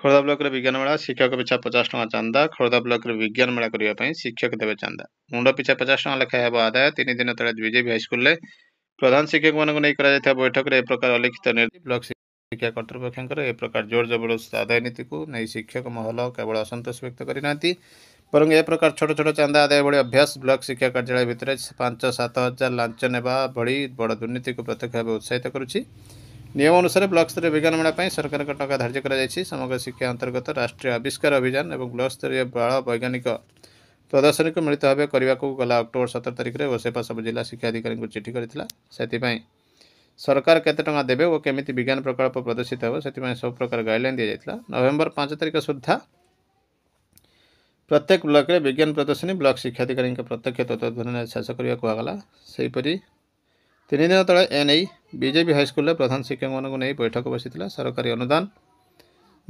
ଖୋର୍ଦ୍ଧା ବ୍ଲକରେ ବିଜ୍ଞାନ ମେଳା ଶିକ୍ଷକ ପିଛା ପଚାଶ ଟଙ୍କା ଚାନ୍ଦା ଖୋର୍ଦ୍ଧା ବ୍ଲକରେ ବିଜ୍ଞାନ ମେଳା କରିବା ପାଇଁ ଶିକ୍ଷକ ଦେବେ ଚାନ୍ଦା ମୁଣ୍ଡ ପିଛା ପଚାଶ ଟଙ୍କା ଲେଖାଏଁ ହେବ ଆଦାୟ ତିନି ଦିନ ତଳେ ବିଜେପି ହାଇସ୍କୁଲରେ ପ୍ରଧାନ ଶିକ୍ଷକମାନଙ୍କୁ ନେଇ କରାଯାଇଥିବା ବୈଠକରେ ଏ ପ୍ରକାର ଅଲିଖିତ ବ୍ଲକ ଶିକ୍ଷା କର୍ତ୍ତୃପକ୍ଷଙ୍କର ଏ ପ୍ରକାର ଜୋର ଜବରଦସ୍ତ ଆଦାୟ ନୀତିକୁ ନେଇ ଶିକ୍ଷକ ମହଲ କେବଳ ଅସନ୍ତୋଷ ବ୍ୟକ୍ତ କରିନାହାନ୍ତି ବରଂ ଏ ପ୍ରକାର ଛୋଟ ଛୋଟ ଚାନ୍ଦା ଆଦାୟ ଭଳି ଅଭ୍ୟାସ ବ୍ଲକ ଶିକ୍ଷା କାର୍ଯ୍ୟାଳୟ ଭିତରେ ପାଞ୍ଚ ସାତ ହଜାର ଲାଞ୍ଚ ନେବା ଭଳି ବଡ଼ ଦୁର୍ନୀତିକୁ ପ୍ରତ୍ୟକ୍ଷ ଭାବେ ଉତ୍ସାହିତ କରୁଛି ନିୟମ ଅନୁସାରେ ବ୍ଲକସ୍ତରୀୟ ବିଜ୍ଞାନ ମେଳା ପାଇଁ ସରକାରଙ୍କ ଟଙ୍କା ଧାର୍ଯ୍ୟ କରାଯାଇଛି ସମଗ୍ର ଶିକ୍ଷା ଅନ୍ତର୍ଗତ ରାଷ୍ଟ୍ରୀୟ ଆବିଷ୍କାର ଅଭିଯାନ ଏବଂ ବ୍ଲକସ୍ତରୀୟ ବାଳ ବୈଜ୍ଞାନିକ ପ୍ରଦର୍ଶନୀକୁ ମିଳିତ ଭାବେ କରିବାକୁ ଗଲା ଅକ୍ଟୋବର ସତର ତାରିଖରେ ଓସେପା ସବୁ ଜିଲ୍ଲା ଶିକ୍ଷାଧିକାରୀଙ୍କୁ ଚିଠି କରିଥିଲା ସେଥିପାଇଁ ସରକାର କେତେ ଟଙ୍କା ଦେବେ ଓ କେମିତି ବିଜ୍ଞାନ ପ୍ରକଳ୍ପ ପ୍ରଦର୍ଶିତ ହେବ ସେଥିପାଇଁ ସବୁ ପ୍ରକାର ଗାଇଡ଼ଲାଇନ୍ ଦିଆଯାଇଥିଲା ନଭେମ୍ବର ପାଞ୍ଚ ତାରିଖ ସୁଦ୍ଧା ପ୍ରତ୍ୟେକ ବ୍ଲକରେ ବିଜ୍ଞାନ ପ୍ରଦର୍ଶନୀ ବ୍ଲକ ଶିକ୍ଷାଧିକାରୀଙ୍କ ପ୍ରତ୍ୟକ୍ଷ ତତ୍ତ୍ୱାବଧାନରେ ଶେଷ କରିବାକୁ କୁହାଗଲା ସେହିପରି तीन दिन तेज एन बीजेपी हाईस्कल प्रधान शिक्षक मानक नहीं बैठक बस सरकारी अनुदान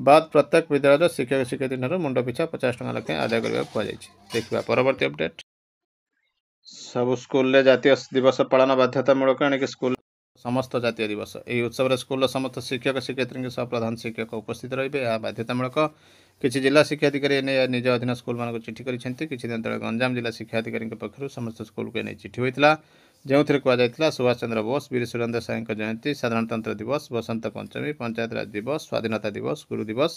बाद प्रत्येक विद्यालय शिक्षक शिक्षय दिन मुंड पिछा पचास टाँग लखे आदाय करने कहुई देखा परवर्त अपडेट सब स्कूल जितिय दिवस पालन बाध्यतामूलक आने की स्कूल समस्त जितिय दिवस यही उत्सव स्कूल समस्त शिक्षक शिक्षयत्री सह प्रधान शिक्षक उस्थित रे बाध्यतामूलक किसी जिला शिक्षाधिकारी निज अधीन स्कूल मानक चिठी करते किसी दिन तेज गंजाम जिला शिक्षा अधिकारी पक्ष समस्त स्कूल को नहीं चिठी होता ଯେଉଁଥିରେ କୁହାଯାଇଥିଲା ସୁଭାଷ ଚନ୍ଦ୍ର ବୋଷ ବୀର ସୁରେନ୍ଦ୍ର ସାଏଙ୍କ ଜୟନ୍ତୀ ସାଧାରଣତନ୍ତ୍ର ଦିବସ ବସନ୍ତ ପଞ୍ଚମୀ ପଞ୍ଚାୟତରାଜ ଦିବସ ସ୍ୱାଧୀନତା ଦିବସ ଗୁରୁ ଦିବସ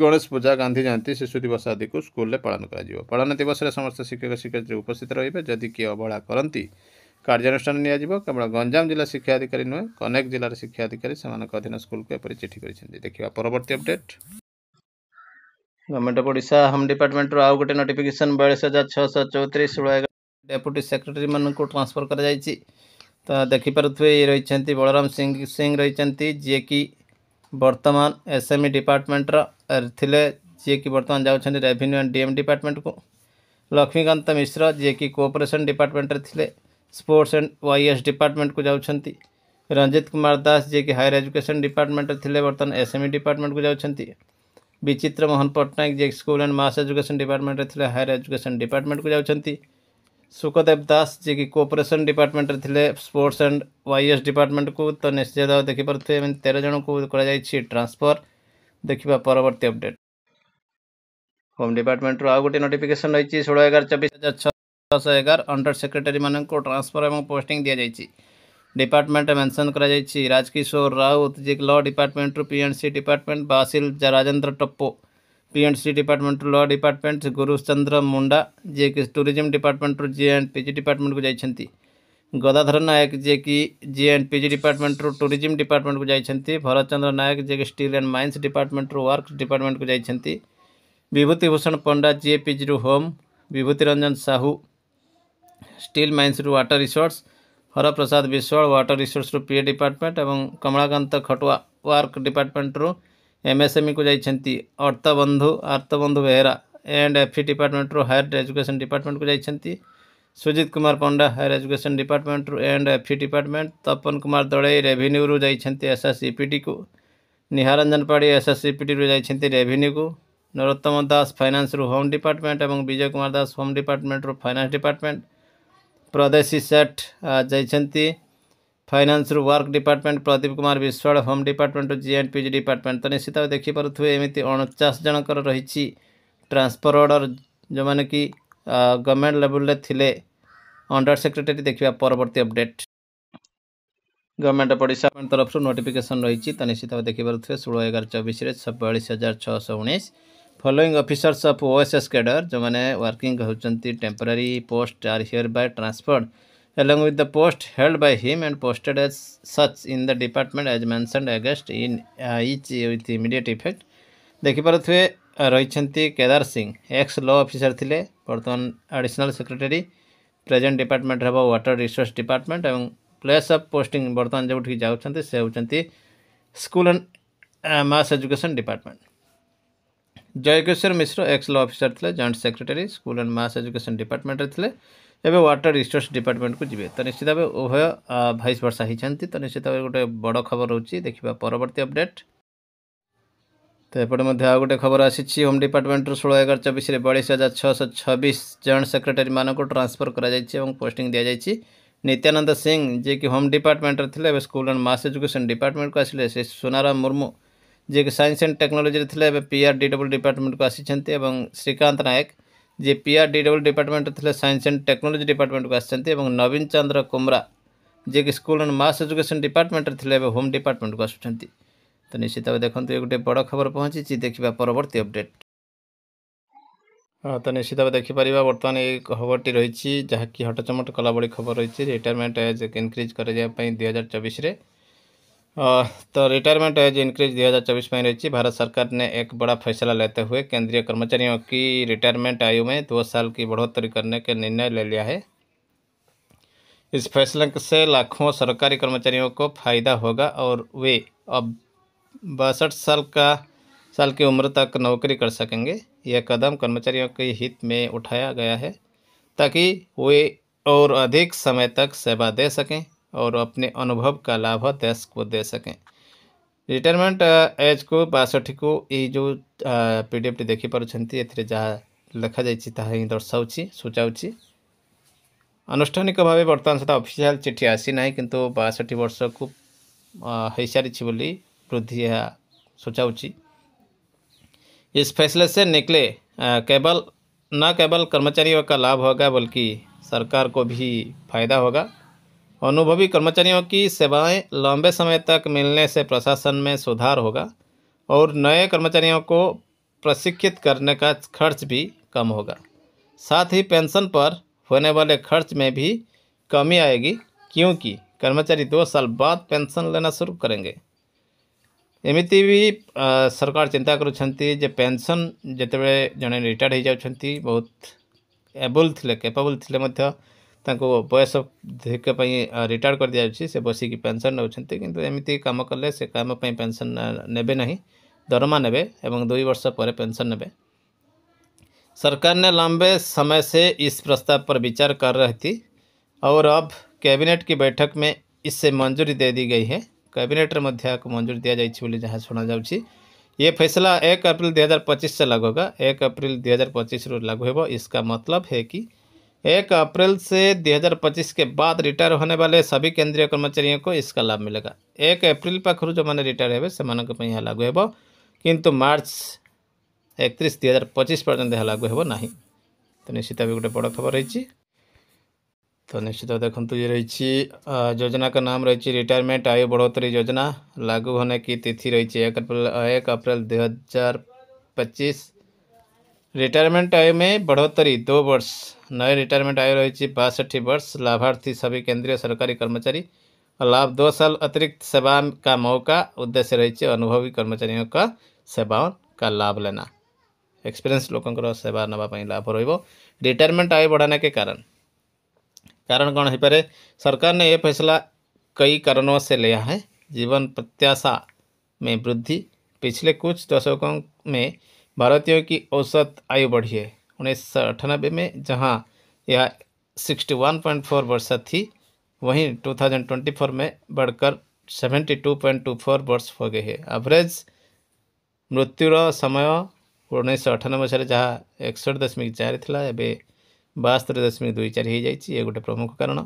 ଗଣେଶ ପୂଜା ଗାନ୍ଧୀ ଜୟନ୍ତୀ ଶିଶୁ ଦିବସ ଆଦିକୁ ସ୍କୁଲରେ ପାଳନ କରାଯିବ ପାଳନ ଦିବସରେ ସମସ୍ତ ଶିକ୍ଷକ ଶିକ୍ଷୟିତ୍ରୀ ଉପସ୍ଥିତ ରହିବେ ଯଦି କିଏ ଅବହେଳା କରନ୍ତି କାର୍ଯ୍ୟାନୁଷ୍ଠାନ ନିଆଯିବ କେବଳ ଗଞ୍ଜାମ ଜିଲ୍ଲା ଶିକ୍ଷା ଅଧିକାରୀ ନୁହେଁ ଅନେକ ଜିଲ୍ଲାର ଶିକ୍ଷା ଅଧିକାରୀ ସେମାନଙ୍କ ଅଧୀନ ସ୍କୁଲକୁ ଏପରି ଚିଠି କରିଛନ୍ତି ଦେଖିବା ପରବର୍ତ୍ତୀ update government of Odisha home ଡିପାର୍ଟମେଣ୍ଟରୁ ଆଉ ଗୋଟେ ନୋଟିଫିକେସନ୍ ବୟାଳିଶ ହଜାର ଛଅଶହ ଚଉତିରିଶ ଷୋହଳ डेपुटी सेक्रेटरी मान ट्रांसफर कर देखिपे ये रही बलराम सिंह सिंह रही जिकि बर्तमान एस एम ई डिपार्टमेंटर थे जिकि बर्तमान जाभिन्यू एंड डीएम डिपार्टमेंट को लक्ष्मीकांत मिश्र जिकि कोअपरेसन डिपार्टमेंट थे स्पोर्ट्स एंड वाईएस डिपार्टमेंट को जाऊँ रंजित कुमार दास जिकि हायर एजुकेशन डिपार्टमेंट थे बर्तमान एस एम ई डिपार्टमेंट को विचित्र मोहन पट्टनायक जिकि school and mass education department थे हायर एजुकेशन डिपार्टमेंट को सुखदेव दास जी की कोपरेसन डिपार्टमेंट थे sports and Y S department को तो निश्चित भाव देखिपे तेरह जन को ट्रांसफर देखा परवर्त अपडेट होम डिपार्टमेंट रो गोटे नोटिफिकेसन रही षोह एगार चबीस हजार छःश एगार अंडर सेक्रेटरी को ट्रांसफर और पोस्ट दि जाएगी डिपार्टमेंट मेनसन कर राजकिशोर राउत जी ल रू पी एंड सी डिपार्टमेंट बासिल Rajendra Toppo PNC department law department Guruchandra Munda जे कि tourism department J and PG department को जाती गदाधर नायक जे कि J and PG department tourism department को जाती भरत चंद्र नायक जे कि steel and mines department work department को जाती विभूति भूषण पंडा जे PG home Bibhuti Ranjan Sahu mines mines water resource Haraprasad Biswal water resource PA department और Kamalakant Khatua work department MSME କୁ ଯାଇଛନ୍ତି ଅର୍ତ୍ତବନ୍ଧୁ ଅର୍ତ୍ତବନ୍ଧୁ ବେହେରା ଏଣ୍ଡ ଏଫ୍ଇ ଡିପାର୍ଟମେଣ୍ଟରୁ ହାୟର ଏଜୁକେସନ୍ ଡିପାର୍ଟମେଣ୍ଟକୁ ଯାଇଛନ୍ତି ସୁଜିତ କୁମାର ପଣ୍ଡା ହାୟର ଏଜୁକେସନ୍ ଡିପାର୍ଟମେଣ୍ଟରୁ and FE department Tapan Kumar Dalei ରେଭିନ୍ୟୁରୁ ଯାଇଛନ୍ତି ଏସ୍ଏସ୍ଇପିଟିକୁ ନିହାରଞ୍ଜନ ପାଢ଼ୀ ଏସ୍ଏସ୍ଇପିଟିରୁ ଯାଇଛନ୍ତି ରେଭିନ୍ୟୁକୁ ନରୋତ୍ତମ ଦାସ ଫାଇନାନ୍ସରୁ ହୋମ୍ ଡିପାର୍ଟମେଣ୍ଟ ଏବଂ ବିଜୟ କୁମାର ଦାସ ହୋମ୍ ଡିପାର୍ଟମେଣ୍ଟରୁ ଫାଇନାନ୍ସ ଡିପାର୍ଟମେଣ୍ଟ ପ୍ରଦେଶୀ ସେଟ୍ ଯାଇଛନ୍ତି finance work department Pradeep Kumar Biswal home department G and P G department तो निश्चित भाव देखिपे एमती अणचाश जनकर रही ट्रांसफर अर्डर जो मैंने कि गवर्नमेंट लेवल थे अंडर सेक्रेटरी देखा परवर्ती अपडेट गवर्नमेंट अफ ओडा तरफ नोटिफिकेसन रही तो निश्चित भाव देखिपे षोह एगार चौबीस बयालीस हजार छःश उन्नीस following officers of OSS cadre जो मैंने वर्किंग होती temporary post are here by transferred along with the post held by him and posted as such in the department as mentioned August in uh, each with immediate effect ଦେଖିପାରୁଥିବେ ରହିଛନ୍ତି Kedar Singh ex ଲ officer ଥିଲେ ବର୍ତ୍ତମାନ additional secretary present department ହେବ water resource department ଏବଂ place of posting ବର୍ତ୍ତମାନ ଯେଉଁଠିକି ଯାଉଛନ୍ତି ସେ ହେଉଛନ୍ତି school and mass education department Jayakeshwar Mishra ex ଲ ଅଫିସର ଥିଲେ joint secretary school and mass education ଡିପାର୍ଟମେଣ୍ଟରେ ଥିଲେ ଏବେ ୱାଟର୍ ରିସୋର୍ସ ଡିପାର୍ଟମେଣ୍ଟକୁ ଯିବେ ତ ନିଶ୍ଚିତ ଭାବେ ଉଭୟ ଭାଇସ୍ ବର୍ଷା ହୋଇଛନ୍ତି ତ ନିଶ୍ଚିତ ଭାବେ ଗୋଟେ ବଡ଼ ଖବର ରହୁଛି ଦେଖିବା ପରବର୍ତ୍ତୀ ଅପଡ଼େଟ୍ ତ ଏପଟେ ମଧ୍ୟ ଆଉ ଗୋଟେ ଖବର ଆସିଛି ହୋମ୍ ଡିପାର୍ଟମେଣ୍ଟରୁ ଷୋହଳ ଏଗାର ଚବିଶରେ ବୟାଳିଶ ହଜାର ଛଅଶହ ଛବିଶ ଜଏଣ୍ଟ ସେକ୍ରେଟାରୀମାନଙ୍କୁ ଟ୍ରାନ୍ସଫର୍ କରାଯାଇଛି ଏବଂ ପୋଷ୍ଟିଂ ଦିଆଯାଇଛି ନିତ୍ୟାନନ୍ଦ ସିଂ ଯିଏକି ହୋମ୍ ଡିପାର୍ଟମେଣ୍ଟରେ ଥିଲେ ଏବେ ସ୍କୁଲ୍ ଆଣ୍ଡ ମାସ୍ ଏଜୁକେସନ୍ ଡିପାର୍ଟମେଣ୍ଟକୁ ଆସିଲେ ସେ ସୁନାରାମ ମୁର୍ମୁ ଯିଏକି ସାଇନ୍ସ ଆଣ୍ଡ ଟେକ୍ନୋଲୋଜିରେ ଥିଲେ ଏବେ ପି ଆର୍ ଡି ଡବ୍ଲ୍ୟୁ ଡିପାର୍ଟମେଣ୍ଟକୁ ଆସିଛନ୍ତି ଏବଂ ଶ୍ରୀକାନ୍ତ ନାୟକ ଯିଏ P R D W department ଥିଲେ ସାଇନ୍ସ ଆଣ୍ଡ ଟେକ୍ନୋଲୋଜି ଡିପାର୍ଟମେଣ୍ଟକୁ ଆସିଛନ୍ତି ଏବଂ ନବୀନ ଚନ୍ଦ୍ର କୁମ୍ରା ଯିଏକି ସ୍କୁଲ୍ ଆଣ୍ଡ ମାସ୍ ଏଜୁକେସନ୍ ଡିପାର୍ଟମେଣ୍ଟରେ ଥିଲେ ଏବେ ହୋମ୍ ଡିପାର୍ଟମେଣ୍ଟକୁ ଆସୁଛନ୍ତି ତ ନିଶ୍ଚିତ ଭାବେ ଦେଖନ୍ତୁ ଏ ଗୋଟେ ବଡ଼ ଖବର ପହଞ୍ଚିଛି ଦେଖିବା ପରବର୍ତ୍ତୀ ଅପଡ଼େଟ୍ ତ ନିଶ୍ଚିତ ଭାବେ ଦେଖିପାରିବା ବର୍ତ୍ତମାନ ଏଇ ଖବରଟି ରହିଛି ଯାହାକି ହଟଚମଟ କଲାଭଳି ଖବର ରହିଛି ରିଟାୟାରମେଣ୍ଟ ଏଜ୍ ଇନକ୍ରିଜ୍ କରାଯିବା ପାଇଁ ଦୁଇହଜାର ଚବିଶରେ तो रिटायरमेंट एज इंक्रीज दो हज़ार चौबीस में रही भारत सरकार ने एक बड़ा फैसला लेते हुए केंद्रीय कर्मचारियों की रिटायरमेंट आयु में दो साल की बढ़ोतरी करने का निर्णय ले लिया है इस फैसले से लाखों सरकारी कर्मचारियों को फायदा होगा और वे अब बासठ साल का साल की उम्र तक नौकरी कर सकेंगे यह कदम कर्मचारियों के हित में उठाया गया है ताकि वे और अधिक समय तक सेवा दे सकें और अपने अनुभव का लाभ देश को दे सकें रिटायरमेंट एज को बासठ को ये जो पी डी एफ टी देखिपारे जहाँ लिखा जाए दर्शाऊँ सूचाऊँ आनुष्ठानिक भाव बर्तमान सुधा अफिशियाल चिठी आसी ना कि बासठ वर्ष को हो सारी बोली वृद्धि यह सूचाऊँ इस फैसले से निकले केवल न केवल कर्मचारियों का लाभ होगा बल्कि सरकार को भी फायदा होगा अनुभवी कर्मचारियों की सेवाएं लंबे समय तक मिलने से प्रशासन में सुधार होगा और नए कर्मचारियों को प्रशिक्षित करने का खर्च भी कम होगा साथ ही पेंशन पर होने वाले खर्च में भी कमी आएगी क्योंकि कर्मचारी दो साल बाद पेंशन लेना शुरू करेंगे एमती भी सरकार चिंता କରୁଛନ୍ତି पेंशन जिते ଯେତେବେଳେ ଜଣେ रिटायर्ड हो ବହୁତ बहुत एबुल କେପାବୁଲ୍ ଥିଲେ थे बयस रिटायर्ड कर दिया दिखाई से बसिक पेनसन नौते कि एमती कम कले से कम पेनसन ने दरमा ने दुई वर्ष पर पेनसन ने सरकार ने लंबे समय से इस प्रस्ताव पर विचार कर रही थी और अब कैबिनेट की बैठक में इससे मंजूरी दे दी गई है कैबिनेट कैबेट मंजूरी दी जाए जहाँ शुणा ये फैसला एक अप्रैल पचीस से लागू होगा एक अप्रैल 2025 हज़ार पचीस लागू होगा इसका मतलब है कि एक अप्रैल से 2025 के बाद रिटायर होने वाले सभी केंद्रीय कर्मचारियों को इसका लाभ मिलेगा एक एप्रिल पाखु जो मैंने रिटायर हे से यह लागू हो किंतु मार्च एकतीस दुई हजार पचिश पर्यटन यह लागू हे तो निश्चित भी गोटे बड़ खबर रही तो निश्चित देखु ये रही योजना का नाम रही रिटायरमेंट आयु बढ़ोतरी योजना लागू होने की तिथि रही एक अप्रैल दुई हजार पचीस रिटायरमेंट आयु में बढ़ोतरी दो वर्ष नए रिटायरमेंट आयु रही बासठ वर्ष लाभार्थी सभी केंद्रीय सरकारी कर्मचारी और लाभ दो साल अतिरिक्त सेवा का मौका उद्देश्य रही अनुभवी कर्मचारियों का सेवाओं का लाभ लेना एक्सपीरियंस लोकों सेवा नापी लाभ रिटायरमेंट आयु बढ़ाने के कारण कारण कौन हो पाए सरकार ने यह फैसला कई कारणों से लिया है जीवन प्रत्याशा में वृद्धि पिछले कुछ दशकों में भारतीयों की औसत आयु बढ़ी है उन्नीस सौ अठानबे में जहाँ यह सिक्सटी वन पॉइंट फोर वर्ष थी वहीं टू थाउजेंड ट्वेंटी फोर में बढ़कर 72.24 टू पॉइंट टू फोर वर्ष हो गई है एवरेज मृत्युर समय उन्नीस सौ अठानबे ଯାହା जहाँ एकसठ दशमिक ଥିଲା बास्तर दशमिक दुई चार ଚାରି ହୋଇଯାଇଛି गोटे प्रमुख कारण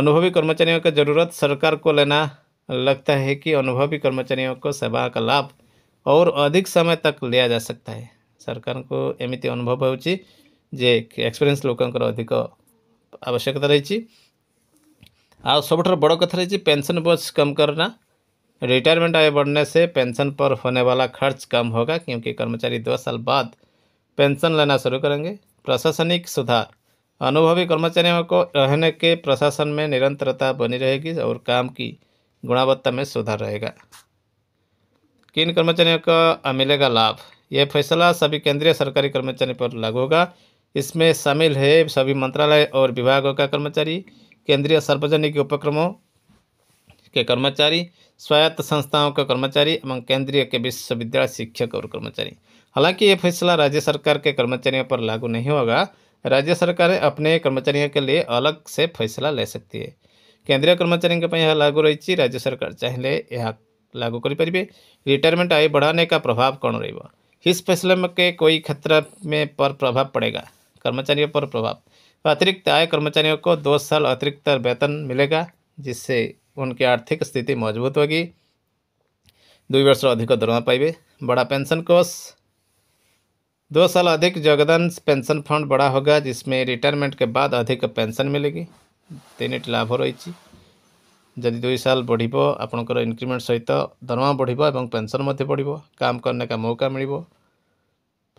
अनुभवी कर्मचारियों का जरूरत सरकार को लेना लगता है कि अनुभवी कर्मचारियों को सेवा का लाभ और अधिक समय तक लिया जा सकता है सरकार को एमती अनुभव ଯେ एक्सपीरियंस ଲୋକଙ୍କର अधिक आवश्यकता रही आ सब बड़ कथा रही पेंशन बोझ कम करना रिटायरमेंट आय बढ़ने से पेंशन पर होने वाला खर्च कम होगा क्योंकि कर्मचारी दो साल बाद पेंशन लेना शुरू करेंगे प्रशासनिक सुधार अनुभवी कर्मचारियों को रहने के प्रशासन में निरंतरता बनी रहेगी और काम की गुणवत्ता में सुधार रहेगा किन कर्मचारियों को मिलेगा लाभ यह फैसला सभी केंद्रीय सरकारी कर्मचारियों पर लागू होगा इसमें शामिल है सभी मंत्रालय और विभागों का कर्मचारी केंद्रीय सार्वजनिक उपक्रमों के कर्मचारी स्वायत्त संस्थाओं के कर्मचारी एवं केंद्रीय के विश्वविद्यालय शिक्षक और कर्मचारी हालांकि ये फैसला राज्य सरकार के कर्मचारियों पर लागू नहीं होगा राज्य सरकार अपने कर्मचारियों के लिए अलग से फैसला ले सकती है केंद्रीय कर्मचारियों के पर यह लागू रही राज्य सरकार चाहे यहाँ लागू करें रिटायरमेंट आय बढ़ाने का प्रभाव कौन रहेगा इस फैसले में के कोई खतरा में पर प्रभाव पड़ेगा कर्मचारियों पर प्रभाव तो अतिरिक्त आय कर्मचारियों को दो साल अतिरिक्त वेतन मिलेगा जिससे उनकी आर्थिक स्थिति मजबूत होगी दुई वर्ष अधिक दरमा पाइबे बड़ा पेंशन कोष दो साल अधिक योगदान पेंशन फंड बड़ा होगा जिसमें रिटायरमेंट के बाद अधिक पेंशन मिलेगी तीन लाभ रही जदि दुई साल बढ़ ଆପଣଙ୍କର इनक्रिमेंट सहित दरमा बढ़ पेनसन बढ़ काम करने का मौका मिल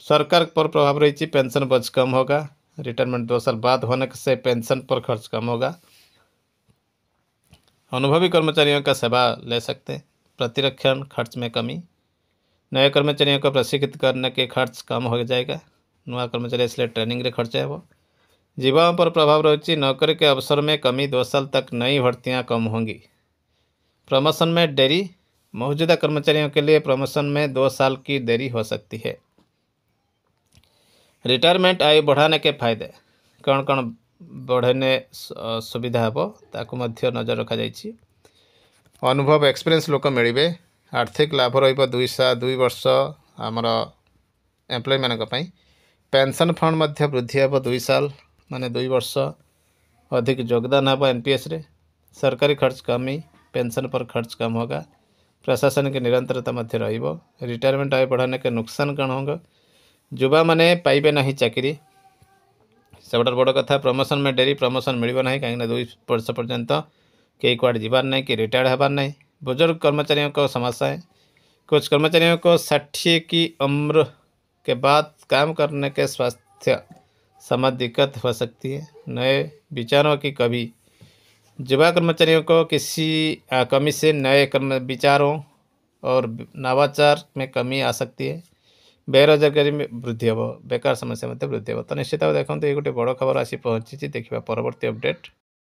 सरकार पर प्रभाव रही पेनसन बज कम होगा रिटायरमेंट दो साल बाद होने से पेंशन पर खर्च कम होगा अनुभवी कर्मचारियों का सेवा ले सकते प्रतिरक्षण खर्च में कमी नए कर्मचारियों को प्रशिक्षित करने के खर्च कम हो जाएगा नुआ कर्मचारी इसलिए ट्रेनिंग रे खर्च है वो जीवाणु पर प्रभाव रोचि नौकरी के अवसर में कमी दो साल तक नई भर्तियां कम होंगी प्रमोशन में देरी मौजूदा कर्मचारियों के लिए प्रमोशन में दो साल की देरी हो सकती है रिटायरमेंट आयु बढ़ाने के फायदे कौन कौन बढ़ने सुविधा ହେବ ତାକୁ ମଧ୍ୟ ନଜର ରଖାଯାଇଛି ଅନୁଭବ ଏକ୍ସପିରିଏନ୍ସ ଲୋକ ମିଳିବେ ଆର୍ଥିକ ଲାଭ ରହିବ ଦୁଇ ସା ଦୁଇ ବର୍ଷ ଆମର ଏମ୍ପ୍ଲୟମାନଙ୍କ ପାଇଁ ପେନ୍ସନ୍ ଫଣ୍ଡ ମଧ୍ୟ वृद्धि हे दुई साल माने दुई वर्ष अधिक योगदान होगा एनपीएस रे सरकारी खर्च कम ही पेंशन पर खर्च कम होगा प्रशासन निरंतरता मध्य रिटायरमेंट आय बढ़ाने के नुकसान कौन होगा युवा मैंने पाइबे ना चाकरी सब बड़ कथा प्रमोशन में डेरी प्रमोशन मिलना ना कहीं दुई वर्ष पर्यटन कई कुआड़े जबार ना कि रिटायर्ड हबार ना बुजुर्ग कर्मचारियों को समस्या है कुछ कर्मचारियों को साठी की उम्र के बाद काम करने के स्वास्थ्य समाज दिक्कत हो सकती है नए विचारों की कभी युवा कर्मचारियों को किसी कमी से नए कर्म विचारों और नवाचार में कमी आ सकती है बेरोजगारी में वृद्धि हो बेकार समस्या में तो वृद्धि हो तो निश्चित भाव देखते तो ये गोटे बड़ खबर आसी पहुँची देखा परवर्त अपडेट